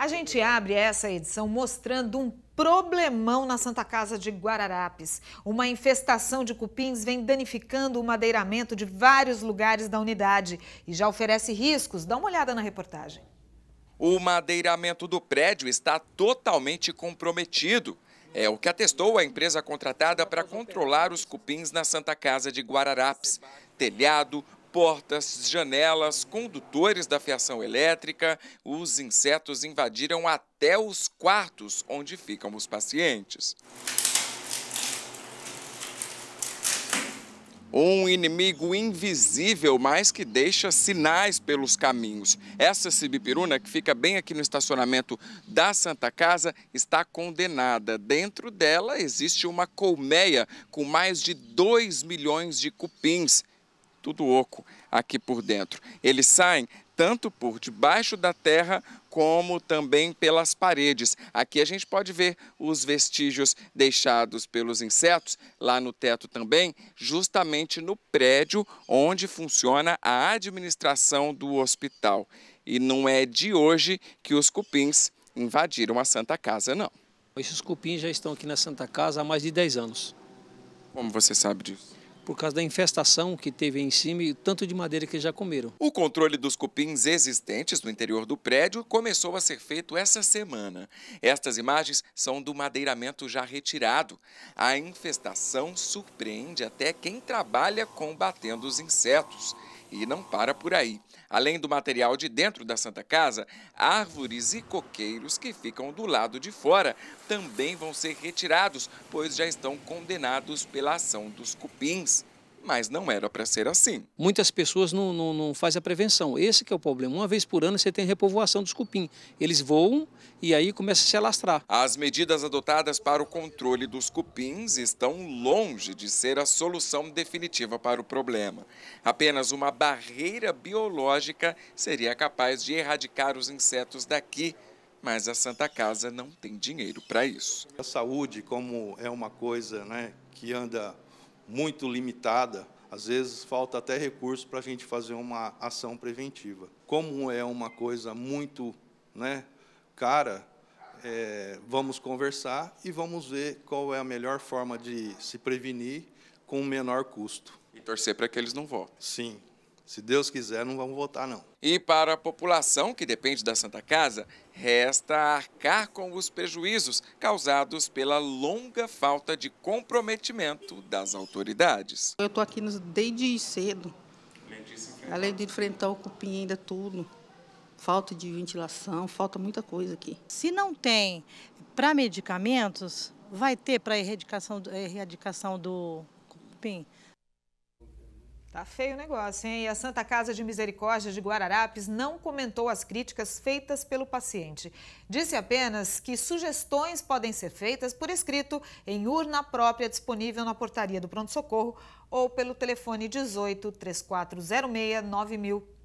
A gente abre essa edição mostrando um problemão na Santa Casa de Guararapes. Uma infestação de cupins vem danificando o madeiramento de vários lugares da unidade e já oferece riscos. Dá uma olhada na reportagem. O madeiramento do prédio está totalmente comprometido. É o que atestou a empresa contratada para controlar os cupins na Santa Casa de Guararapes. Telhado, Portas, janelas, condutores da fiação elétrica, os insetos invadiram até os quartos onde ficam os pacientes. Um inimigo invisível, mas que deixa sinais pelos caminhos. Essa Sibipiruna, que fica bem aqui no estacionamento da Santa Casa, está condenada. Dentro dela existe uma colmeia com mais de 2 milhões de cupins tudo oco aqui por dentro. Eles saem tanto por debaixo da terra como também pelas paredes. Aqui a gente pode ver os vestígios deixados pelos insetos, lá no teto também, justamente no prédio onde funciona a administração do hospital. E não é de hoje que os cupins invadiram a Santa Casa, não. Esses cupins já estão aqui na Santa Casa há mais de 10 anos. Como você sabe disso? por causa da infestação que teve em cima e tanto de madeira que já comeram. O controle dos cupins existentes no interior do prédio começou a ser feito essa semana. Estas imagens são do madeiramento já retirado. A infestação surpreende até quem trabalha combatendo os insetos. E não para por aí. Além do material de dentro da Santa Casa, árvores e coqueiros que ficam do lado de fora também vão ser retirados, pois já estão condenados pela ação dos cupins mas não era para ser assim. Muitas pessoas não, não, não fazem a prevenção. Esse é o problema. Uma vez por ano você tem repovoação dos cupim. Eles voam e aí começa a se alastrar. As medidas adotadas para o controle dos cupins estão longe de ser a solução definitiva para o problema. Apenas uma barreira biológica seria capaz de erradicar os insetos daqui, mas a Santa Casa não tem dinheiro para isso. A saúde, como é uma coisa né, que anda muito limitada, às vezes falta até recurso para a gente fazer uma ação preventiva. Como é uma coisa muito né, cara, é, vamos conversar e vamos ver qual é a melhor forma de se prevenir com o menor custo. E torcer para que eles não voltem. Sim. Se Deus quiser, não vão votar, não. E para a população que depende da Santa Casa, resta arcar com os prejuízos causados pela longa falta de comprometimento das autoridades. Eu estou aqui desde cedo. Além, Além de enfrentar o cupim, ainda tudo. Falta de ventilação, falta muita coisa aqui. Se não tem para medicamentos, vai ter para erradicação, erradicação do cupim? Tá feio o negócio, hein? E a Santa Casa de Misericórdia de Guararapes não comentou as críticas feitas pelo paciente. Disse apenas que sugestões podem ser feitas por escrito em urna própria disponível na portaria do pronto-socorro ou pelo telefone 18 3406 9000.